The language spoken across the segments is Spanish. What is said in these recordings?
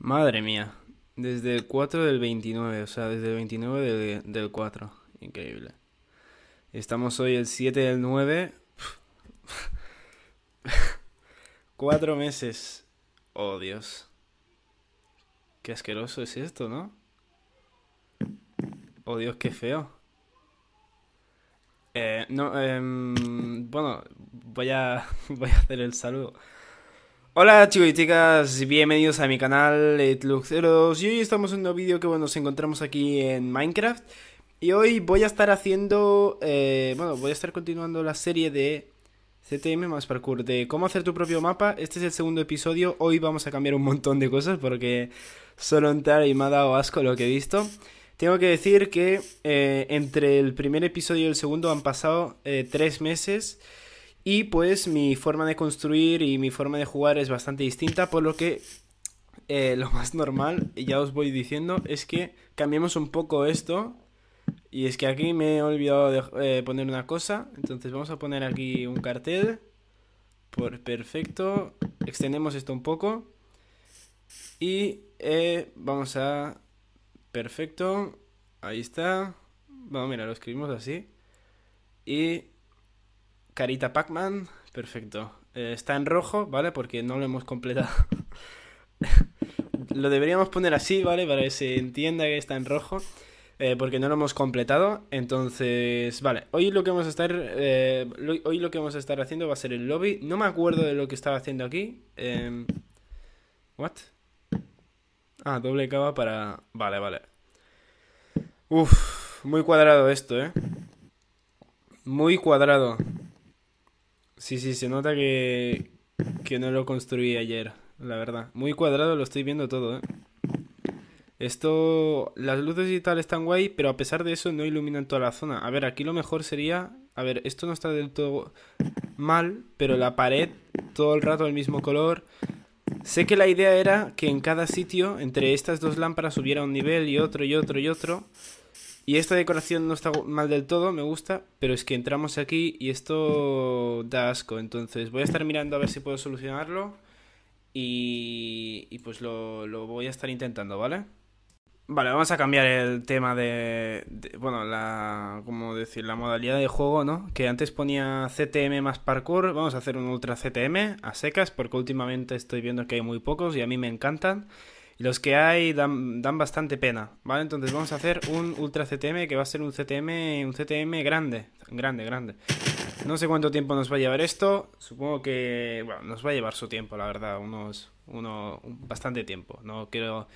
Madre mía. Desde el 4 del 29, o sea, desde el 29 del, 4. Increíble. Estamos hoy el 7 del 9. Cuatro meses. Oh, Dios. Qué asqueroso es esto, ¿no? Oh, Dios, qué feo. Eh, no, eh, bueno, voy voy a hacer el saludo. Hola chicos y chicas, bienvenidos a mi canal itlux 02 y hoy estamos en un nuevo vídeo que bueno, nos encontramos aquí en Minecraft y hoy voy a estar haciendo, eh, bueno, voy a estar continuando la serie de CTM más parkour de cómo hacer tu propio mapa, este es el segundo episodio, hoy vamos a cambiar un montón de cosas porque solo entrar y me ha dado asco lo que he visto tengo que decir que eh, entre el primer episodio y el segundo han pasado eh, tres meses y pues mi forma de construir y mi forma de jugar es bastante distinta, por lo que eh, lo más normal, ya os voy diciendo, es que cambiemos un poco esto. Y es que aquí me he olvidado de eh, poner una cosa, entonces vamos a poner aquí un cartel. Por perfecto, extendemos esto un poco. Y eh, vamos a... Perfecto, ahí está. Vamos, a mira, lo escribimos así. Y Carita Pac-Man, perfecto. Eh, está en rojo, ¿vale? Porque no lo hemos completado. lo deberíamos poner así, ¿vale? Para que se entienda que está en rojo. Eh, porque no lo hemos completado. Entonces, vale. Hoy lo que vamos a estar. Eh, hoy lo que vamos a estar haciendo va a ser el lobby. No me acuerdo de lo que estaba haciendo aquí. Em, ¿What? Ah, doble cava para. Vale, vale. Uf, muy cuadrado esto, eh. Muy cuadrado. Sí, sí, se nota que, no lo construí ayer, la verdad. Muy cuadrado lo estoy viendo todo, ¿eh? Esto, las luces y tal están guay, pero a pesar de eso no iluminan toda la zona. A ver, aquí lo mejor sería, a ver, esto no está del todo mal, pero la pared todo el rato del mismo color. Sé que la idea era que en cada sitio, entre estas dos lámparas, hubiera un nivel y otro y otro y otro. Y esta decoración no está mal del todo, me gusta, pero es que entramos aquí y esto da asco. Entonces voy a estar mirando a ver si puedo solucionarlo y, pues lo, voy a estar intentando, ¿vale? Vale, vamos a cambiar el tema de, bueno, la, como decir? La modalidad de juego, ¿no? Que antes ponía CTM más parkour, vamos a hacer un ultra CTM a secas porque últimamente estoy viendo que hay muy pocos y a mí me encantan los que hay dan, bastante pena, ¿vale? Entonces vamos a hacer un ultra CTM que va a ser un CTM, un CTM grande, grande, grande. No sé cuánto tiempo nos va a llevar esto, supongo que, bueno, nos va a llevar su tiempo, la verdad, unos, uno, bastante tiempo. No quiero,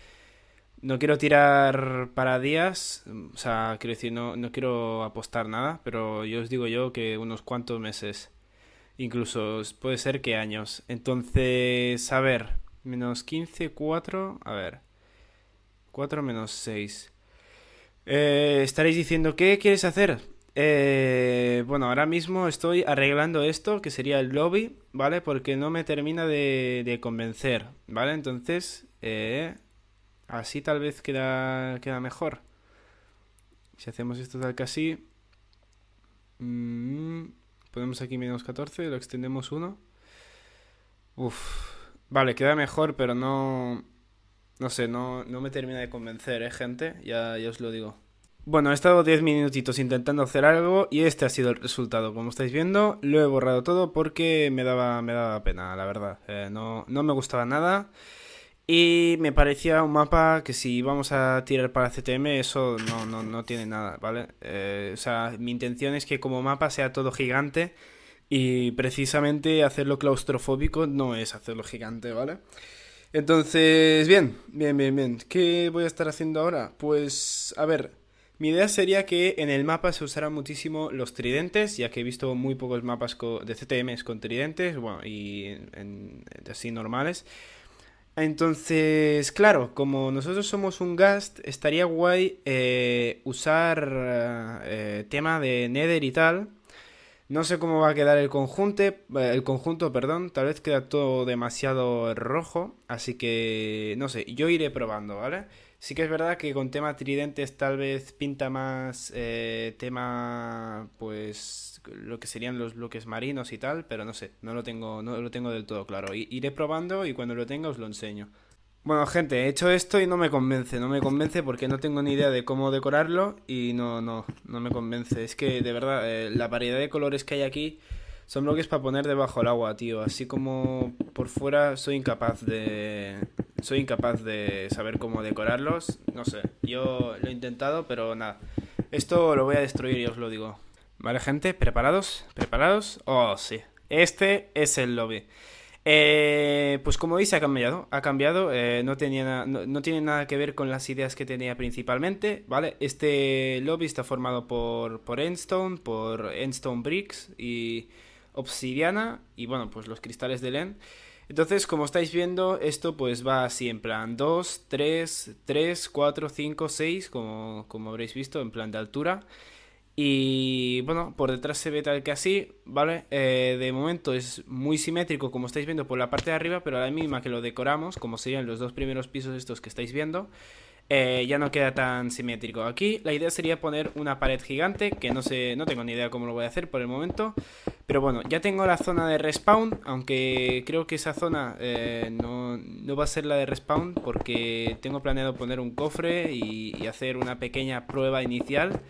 no quiero tirar para días, o sea, quiero decir, no, no quiero apostar nada, pero yo os digo yo que unos cuantos meses incluso puede ser que años. Entonces, a ver, Menos 15, 4. A ver. 4 menos 6. Eh, estaréis diciendo, ¿qué quieres hacer? Eh, bueno, ahora mismo estoy arreglando esto, que sería el lobby, ¿vale? Porque no me termina de, convencer, ¿vale? Entonces, eh, así tal vez queda, queda mejor. Si hacemos esto tal que así... Mm, ponemos aquí menos 14, lo extendemos 1. Uff, Vale, queda mejor, pero no... No sé, no, no me termina de convencer, ¿eh, gente? Ya, ya os lo digo. Bueno, he estado 10 minutitos intentando hacer algo y este ha sido el resultado. Como estáis viendo, lo he borrado todo porque me daba, me daba pena, la verdad. Eh, no, me gustaba nada y me parecía un mapa que si vamos a tirar para CTM, eso no, no, no tiene nada, ¿vale? Eh, o sea, mi intención es que como mapa sea todo gigante y precisamente hacerlo claustrofóbico no es hacerlo gigante, ¿vale? Entonces, bien, bien, bien, bien. ¿Qué voy a estar haciendo ahora? Pues, a ver, mi idea sería que en el mapa se usaran muchísimo los tridentes, ya que he visto muy pocos mapas de CTMs con tridentes, bueno, y así normales. Entonces, claro, como nosotros somos un gast, estaría guay eh, usar eh, tema de Nether y tal no sé cómo va a quedar el conjunto, eh, el conjunto, perdón, tal vez queda todo demasiado rojo, así que no sé, yo iré probando, ¿vale? Sí que es verdad que con tema tridentes tal vez pinta más eh, tema, pues lo que serían los bloques marinos y tal, pero no sé, no lo tengo, no lo tengo del todo claro. Iré probando y cuando lo tenga os lo enseño. Bueno, gente, he hecho esto y no me convence, no me convence porque no tengo ni idea de cómo decorarlo y no, no, no me convence. Es que, de verdad, eh, la variedad de colores que hay aquí son bloques para poner debajo del agua, tío. Así como por fuera soy incapaz de... Soy incapaz de saber cómo decorarlos, no sé. Yo lo he intentado, pero nada. Esto lo voy a destruir y os lo digo. Vale, gente, ¿preparados? ¿Preparados? Oh, sí. Este es el lobby. Eh, pues como veis ha cambiado, ha cambiado, eh, no, tenía no, tiene nada que ver con las ideas que tenía principalmente, ¿vale? Este lobby está formado por, por Endstone, por Endstone Bricks y Obsidiana y bueno, pues los cristales de Len. Entonces, como estáis viendo, esto pues va así en plan 2, 3, 3, 4, 5, 6, como, como habréis visto, en plan de altura. Y bueno, por detrás se ve tal que así, ¿vale? Eh, de momento es muy simétrico como estáis viendo por la parte de arriba, pero a la misma que lo decoramos, como serían los dos primeros pisos estos que estáis viendo, eh, ya no queda tan simétrico. Aquí la idea sería poner una pared gigante, que no sé, no tengo ni idea cómo lo voy a hacer por el momento, pero bueno, ya tengo la zona de respawn, aunque creo que esa zona eh, no, no, va a ser la de respawn, porque tengo planeado poner un cofre y, y hacer una pequeña prueba inicial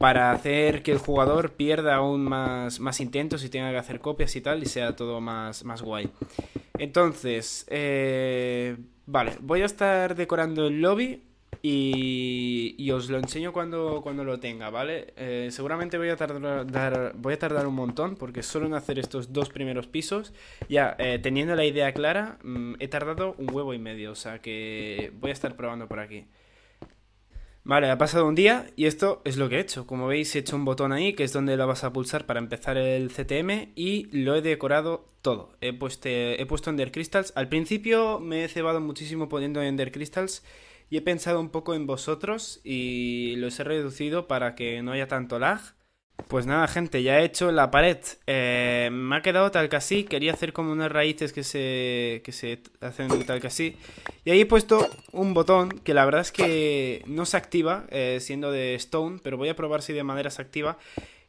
para hacer que el jugador pierda aún más, más intentos y tenga que hacer copias y tal y sea todo más, más guay. Entonces, eh, vale, voy a estar decorando el lobby y, y os lo enseño cuando, cuando lo tenga, ¿vale? Eh, seguramente voy a, tardar, voy a tardar un montón porque solo en hacer estos dos primeros pisos, ya eh, teniendo la idea clara, mm, he tardado un huevo y medio, o sea que voy a estar probando por aquí. Vale, ha pasado un día y esto es lo que he hecho. Como veis, he hecho un botón ahí, que es donde lo vas a pulsar para empezar el CTM, y lo he decorado todo. He puesto, he puesto Ender Crystals. Al principio me he cebado muchísimo poniendo Ender Crystals, y he pensado un poco en vosotros, y los he reducido para que no haya tanto lag pues nada, gente, ya he hecho la pared. Eh, me ha quedado tal que así. Quería hacer como unas raíces que se, que se hacen tal que así. Y ahí he puesto un botón que la verdad es que no se activa eh, siendo de stone, pero voy a probar si de manera se activa.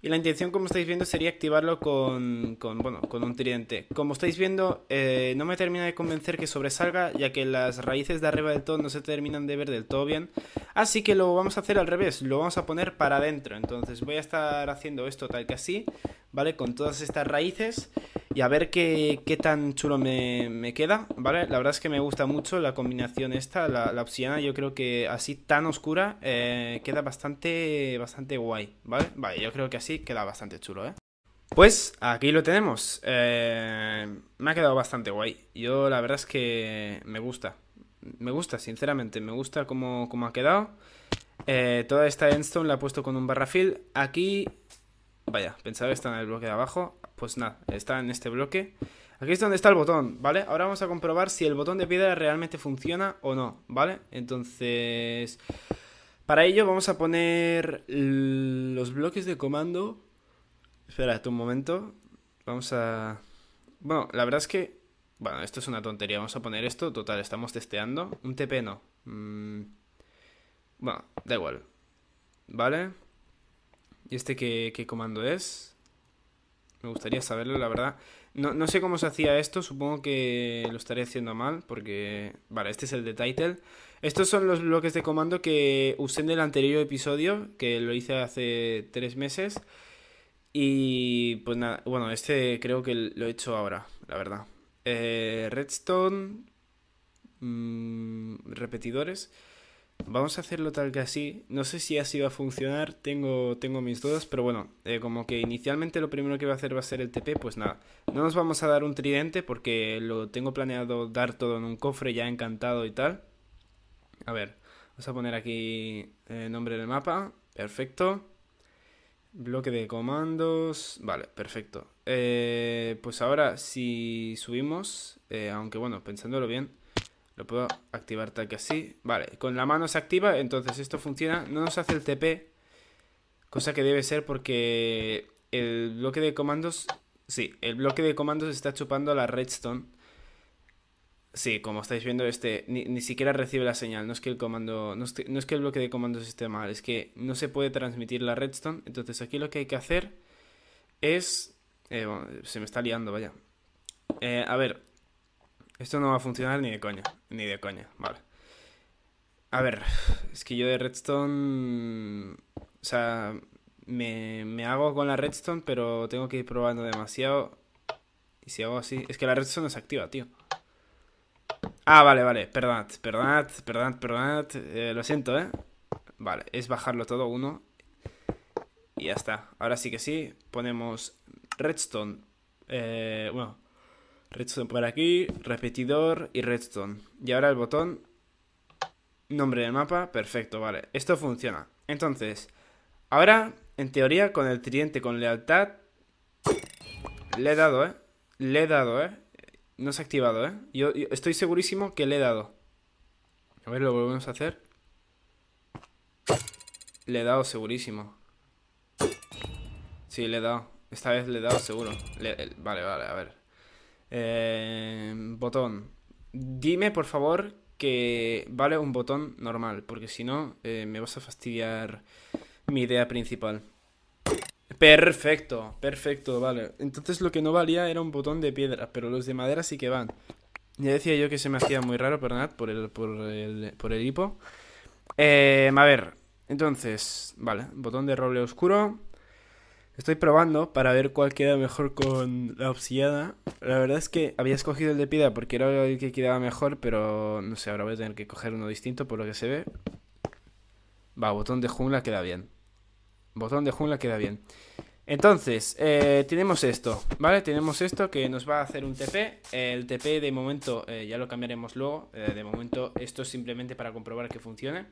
Y la intención, como estáis viendo, sería activarlo con, con bueno, con un tridente. Como estáis viendo, eh, no me termina de convencer que sobresalga, ya que las raíces de arriba del todo no se terminan de ver del todo bien. Así que lo vamos a hacer al revés, lo vamos a poner para adentro. Entonces voy a estar haciendo esto tal que así, ¿vale? Con todas estas raíces y a ver qué, tan chulo me, queda, ¿vale? La verdad es que me gusta mucho la combinación esta, la, la obsidiana, yo creo que así tan oscura eh, queda bastante, bastante guay, ¿vale? Vale, yo creo que así queda bastante chulo, ¿eh? Pues aquí lo tenemos. Eh, me ha quedado bastante guay. Yo la verdad es que me gusta. Me gusta, sinceramente. Me gusta cómo, ha quedado. Eh, toda esta endstone la he puesto con un barrafil. Aquí... Vaya, pensaba que está en el bloque de abajo. Pues nada, está en este bloque. Aquí es donde está el botón, ¿vale? Ahora vamos a comprobar si el botón de piedra realmente funciona o no, ¿vale? Entonces... Para ello vamos a poner los bloques de comando. Espera, un momento. Vamos a... Bueno, la verdad es que... Bueno, esto es una tontería. Vamos a poner esto. Total, estamos testeando. Un TP no. Mm, bueno, da igual. ¿Vale? ¿Y este qué, comando es? Me gustaría saberlo, la verdad. No, no, sé cómo se hacía esto. Supongo que lo estaré haciendo mal porque... Vale, este es el de title. Estos son los bloques de comando que usé en el anterior episodio, que lo hice hace tres meses. Y pues nada, bueno, este creo que lo he hecho ahora, la verdad. Eh, redstone, mm, repetidores. Vamos a hacerlo tal que así. No sé si así va a funcionar, tengo, tengo mis dudas, pero bueno, eh, como que inicialmente lo primero que va a hacer va a ser el TP, pues nada. No nos vamos a dar un tridente porque lo tengo planeado dar todo en un cofre ya encantado y tal. A ver, vamos a poner aquí el eh, nombre del mapa. Perfecto. Bloque de comandos. Vale, perfecto. Eh, pues ahora si subimos, eh, aunque bueno, pensándolo bien, lo puedo activar tal que así. Vale, con la mano se activa, entonces esto funciona. No nos hace el TP, cosa que debe ser porque el bloque de comandos... Sí, el bloque de comandos está chupando la redstone. Sí, como estáis viendo, este ni, siquiera recibe la señal. No es que el comando. No es, que el bloque de comandos esté mal, es que no se puede transmitir la redstone. Entonces aquí lo que hay que hacer es. Eh, se me está liando, vaya. Eh, a ver. Esto no va a funcionar ni de coña. Ni de coña, vale. A ver, es que yo de redstone. O sea. Me, me hago con la redstone, pero tengo que ir probando demasiado. Y si hago así. Es que la redstone no se activa, tío. Ah, vale, vale, perdonad, perdonad, perdonad, perdonad. Eh, lo siento, ¿eh? Vale, es bajarlo todo uno. Y ya está. Ahora sí que sí, ponemos redstone. Eh, bueno, redstone por aquí, repetidor y redstone. Y ahora el botón, nombre del mapa, perfecto, vale. Esto funciona. Entonces, ahora, en teoría, con el tridente con lealtad... Le he dado, ¿eh? Le he dado, ¿eh? No se ha activado, ¿eh? Yo, estoy segurísimo que le he dado. A ver, lo volvemos a hacer. Le he dado segurísimo. Sí, le he dado. Esta vez le he dado seguro. Eh, vale, vale, a ver. Eh, botón. Dime, por favor, que vale un botón normal, porque si no, eh, me vas a fastidiar mi idea principal. Perfecto, perfecto, vale. Entonces lo que no valía era un botón de piedra, pero los de madera sí que van. Ya decía yo que se me hacía muy raro, perdonad, por el, por el, por el hipo. Eh, a ver, entonces, vale, botón de roble oscuro. Estoy probando para ver cuál queda mejor con la obsidiana. La verdad es que había escogido el de piedra porque era el que quedaba mejor, pero no sé, ahora voy a tener que coger uno distinto por lo que se ve. Va, botón de jungla queda bien. Botón de jungla queda bien. Entonces, eh, tenemos esto, ¿vale? Tenemos esto que nos va a hacer un TP. El TP de momento eh, ya lo cambiaremos luego. Eh, de momento esto es simplemente para comprobar que funcione.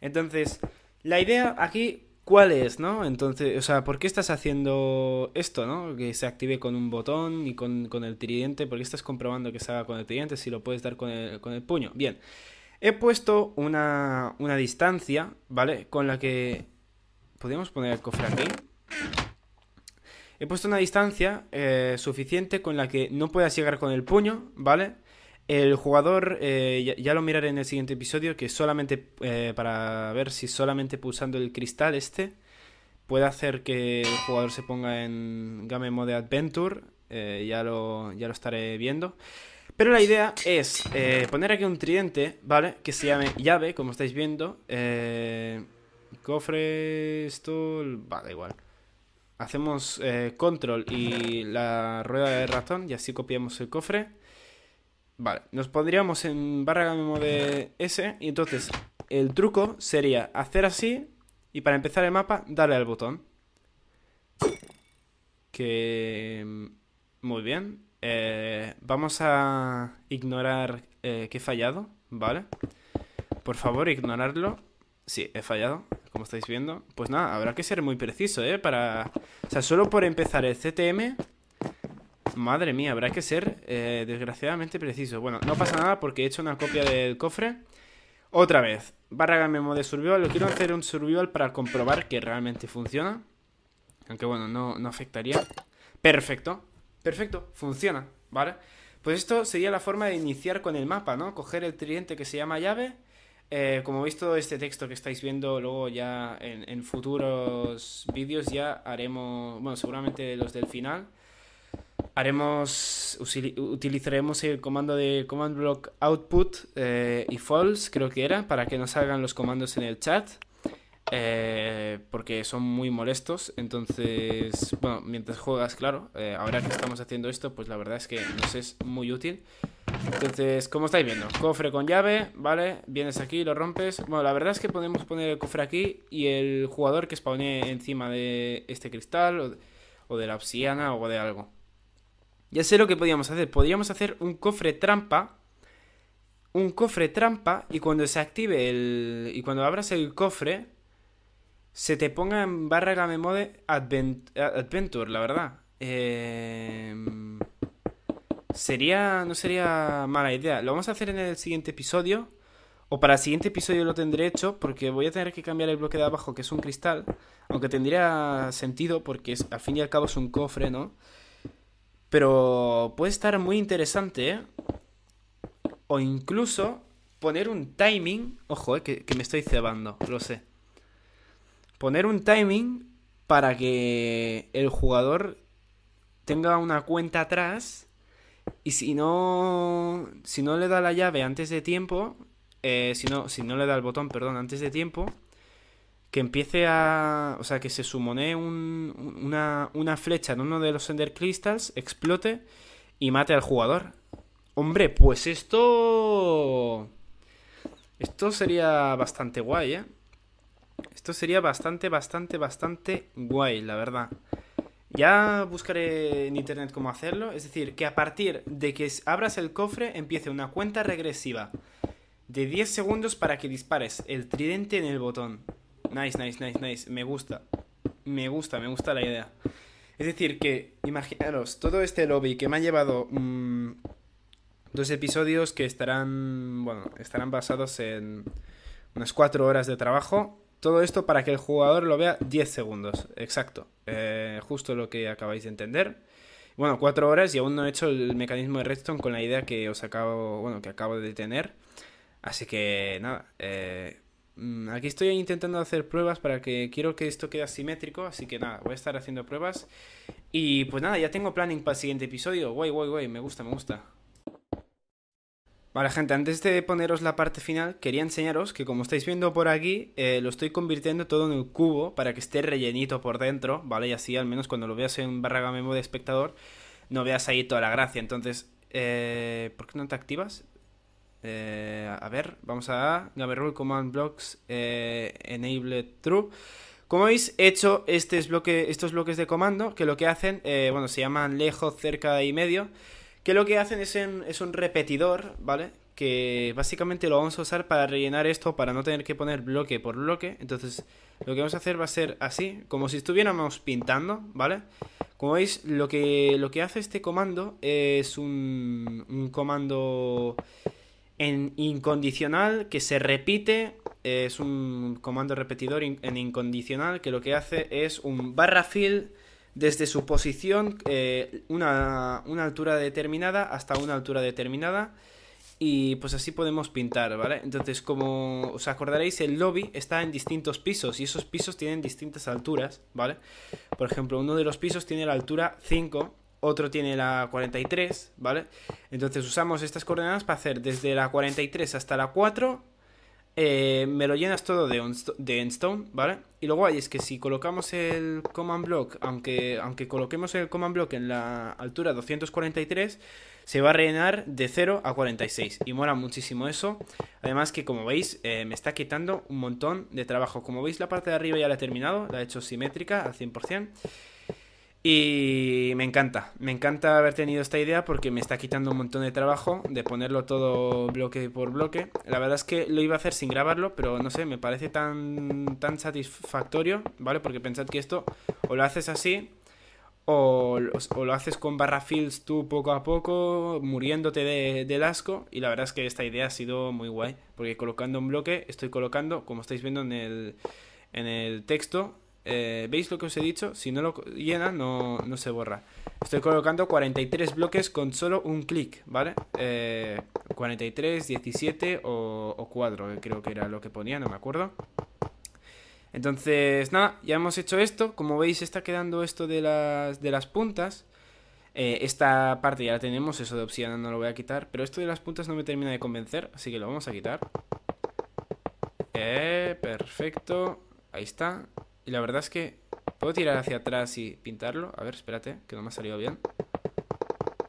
Entonces, la idea aquí, ¿cuál es, no? Entonces, o sea, ¿por qué estás haciendo esto, no? Que se active con un botón y con, el tridente. ¿Por qué estás comprobando que se haga con el tridente si lo puedes dar con el, puño? Bien, he puesto una, una distancia, ¿vale? Con la que Podríamos poner el cofre aquí. He puesto una distancia eh, suficiente con la que no pueda llegar con el puño, ¿vale? El jugador, eh, ya, lo miraré en el siguiente episodio, que solamente, eh, para ver si solamente pulsando el cristal este, puede hacer que el jugador se ponga en Game Mode Adventure, ya, lo, ya lo estaré viendo. Pero la idea es poner aquí un tridente, ¿vale? Que se llame llave, como estáis viendo. Eh cofre, esto, vale igual. Hacemos eh, control y la rueda de ratón y así copiamos el cofre. Vale, nos pondríamos en barra de S y entonces el truco sería hacer así y para empezar el mapa darle al botón. Que... Mm, muy bien. Eh, vamos a ignorar eh, que he fallado, ¿vale? Por favor, ignorarlo. Sí, he fallado, como estáis viendo. Pues nada, habrá que ser muy preciso, ¿eh? Para... O sea, solo por empezar el CTM... Madre mía, habrá que ser eh, desgraciadamente preciso. Bueno, no pasa nada porque he hecho una copia del cofre. Otra vez, barra memo de survival. Lo quiero hacer un survival para comprobar que realmente funciona. Aunque bueno, no, no afectaría. Perfecto, perfecto, funciona, ¿vale? Pues esto sería la forma de iniciar con el mapa, ¿no? Coger el tridente que se llama llave eh, como veis todo este texto que estáis viendo, luego ya en, futuros vídeos ya haremos, bueno, seguramente los del final, haremos, utilizaremos el comando de command block output eh, y false, creo que era, para que nos salgan los comandos en el chat. Eh, porque son muy molestos. Entonces, bueno, mientras juegas, claro, eh, ahora que estamos haciendo esto, pues la verdad es que nos es muy útil. Entonces, como estáis viendo, cofre con llave, ¿vale? Vienes aquí, lo rompes. Bueno, la verdad es que podemos poner el cofre aquí y el jugador que spawne encima de este cristal o de, la obsidiana o de algo. Ya sé lo que podíamos hacer. Podríamos hacer un cofre trampa un cofre trampa y cuando se active el... y cuando abras el cofre se te ponga en barra gamemode la Adventure, la verdad. Em, sería. No sería mala idea. Lo vamos a hacer en el siguiente episodio. O para el siguiente episodio lo tendré hecho. Porque voy a tener que cambiar el bloque de abajo, que es un cristal. Aunque tendría sentido, porque al fin y al cabo es un cofre, ¿no? Pero puede estar muy interesante, ¿eh? O incluso poner un timing. Ojo, ¿eh? que me estoy cebando, lo sé poner un timing para que el jugador tenga una cuenta atrás y si no, si no le da la llave antes de tiempo, eh, si, no, si no le da el botón, perdón, antes de tiempo, que empiece a. O sea, que se sumone una, una, flecha en uno de los Ender Crystals, explote y mate al jugador. Hombre, pues esto. Esto sería bastante guay, ¿eh? Esto sería bastante, bastante, bastante guay, la verdad. Ya buscaré en internet cómo hacerlo. Es decir, que a partir de que abras el cofre empiece una cuenta regresiva de 10 segundos para que dispares el tridente en el botón. Nice, nice, nice, nice. Me gusta. Me gusta, me gusta la idea. Es decir, que imaginaros todo este lobby que me ha llevado mm, dos episodios que estarán, bueno, estarán basados en unas 4 horas de trabajo todo esto para que el jugador lo vea 10 segundos, exacto. Eh, justo lo que acabáis de entender. Bueno, 4 horas y aún no he hecho el mecanismo de redstone con la idea que os acabo, bueno, que acabo de tener. Así que nada, eh, aquí estoy intentando hacer pruebas para que quiero que esto quede asimétrico, así que nada, voy a estar haciendo pruebas. Y pues nada, ya tengo planning para el siguiente episodio. Guay, guay, guay, me gusta, me gusta. Vale gente, antes de poneros la parte final, quería enseñaros que como estáis viendo por aquí, eh, lo estoy convirtiendo todo en un cubo para que esté rellenito por dentro, ¿vale? Y así al menos cuando lo veas en barraga memo de espectador, no veas ahí toda la gracia. Entonces, eh, ¿por qué no te activas? Eh, a ver, vamos a /gamerule Command Blocks eh, Enable True. Como veis, he hecho este bloque, estos bloques de comando que lo que hacen, bueno, se llaman lejos, cerca y medio que lo que hacen es, es un repetidor, ¿vale? Que básicamente lo vamos a usar para rellenar esto, para no tener que poner bloque por bloque. Entonces, lo que vamos a hacer va a ser así, como si estuviéramos pintando, ¿vale? Como veis, lo que, lo que hace este comando es un, comando en incondicional que se repite. Es un comando repetidor en incondicional que lo que hace es un barra fill desde su posición, eh, una, una, altura determinada hasta una altura determinada. Y pues así podemos pintar, ¿vale? Entonces, como os acordaréis, el lobby está en distintos pisos y esos pisos tienen distintas alturas, ¿vale? Por ejemplo, uno de los pisos tiene la altura 5, otro tiene la 43, ¿vale? Entonces usamos estas coordenadas para hacer desde la 43 hasta la 4 eh, me lo llenas todo de, endstone, ¿vale? Y lo guay es que si colocamos el command block, aunque, aunque coloquemos el command block en la altura 243, se va a rellenar de 0 a 46. Y mola muchísimo eso. Además que como veis, eh, me está quitando un montón de trabajo. Como veis, la parte de arriba ya la he terminado, la he hecho simétrica al 100%. Y me encanta, me encanta haber tenido esta idea porque me está quitando un montón de trabajo de ponerlo todo bloque por bloque. La verdad es que lo iba a hacer sin grabarlo, pero no sé, me parece tan, tan satisfactorio, ¿vale? Porque pensad que esto o lo haces así o, lo haces con barra tú poco a poco, muriéndote de, del asco. Y la verdad es que esta idea ha sido muy guay, porque colocando un bloque estoy colocando, como estáis viendo en en el texto, eh, ¿Veis lo que os he dicho? Si no lo llena, no, se borra. Estoy colocando 43 bloques con solo un clic, ¿vale? 43, eh, 17 o, 4, eh, creo que era lo que ponía, no me acuerdo. Entonces, nada, ya hemos hecho esto. Como veis, está quedando esto de las, de las puntas. esta parte ya la tenemos, eso de obsidiana no lo voy a quitar. Pero esto de las puntas no me termina de convencer, así que lo vamos a quitar. perfecto. Ahí está. Y la verdad es que... ¿Puedo tirar hacia atrás y pintarlo? A ver, espérate, que no me ha salido bien.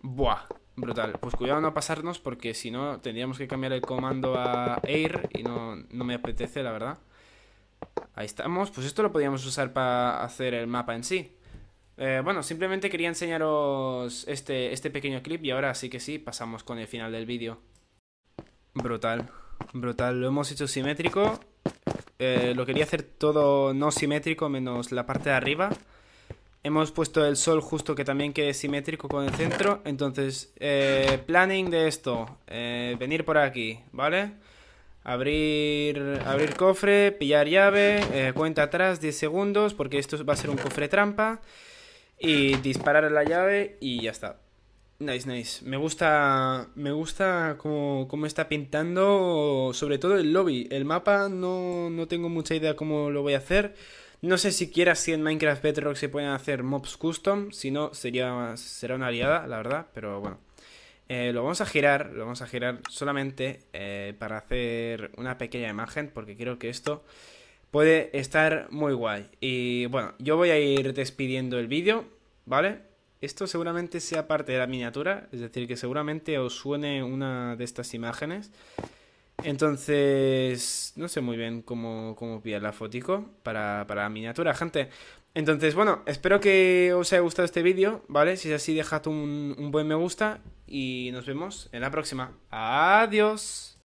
Buah, brutal. Pues cuidado no pasarnos porque si no tendríamos que cambiar el comando a Air y no, me apetece, la verdad. Ahí estamos. Pues esto lo podíamos usar para hacer el mapa en sí. Eh, bueno, simplemente quería enseñaros este, este pequeño clip y ahora sí que sí, pasamos con el final del vídeo. Brutal, brutal. Lo hemos hecho simétrico eh, lo quería hacer todo no simétrico menos la parte de arriba. Hemos puesto el sol justo que también quede simétrico con el centro. Entonces, eh, planning de esto. Eh, venir por aquí, ¿vale? Abrir, abrir cofre, pillar llave, cuenta atrás 10 segundos porque esto va a ser un cofre trampa. Y disparar la llave y ya está. Nice, nice. Me gusta, me gusta cómo, está pintando, sobre todo el lobby. El mapa no, no tengo mucha idea cómo lo voy a hacer. No sé siquiera si en Minecraft Bedrock se pueden hacer mobs custom, si no sería, será una aliada, la verdad, pero bueno. Eh, lo vamos a girar, lo vamos a girar solamente eh, para hacer una pequeña imagen, porque creo que esto puede estar muy guay. Y bueno, yo voy a ir despidiendo el vídeo, ¿vale? Esto seguramente sea parte de la miniatura, es decir, que seguramente os suene una de estas imágenes. Entonces, no sé muy bien cómo, cómo pillar la fotico para, para la miniatura, gente. Entonces, bueno, espero que os haya gustado este vídeo, ¿vale? Si es así, dejad un buen me gusta y nos vemos en la próxima. ¡Adiós!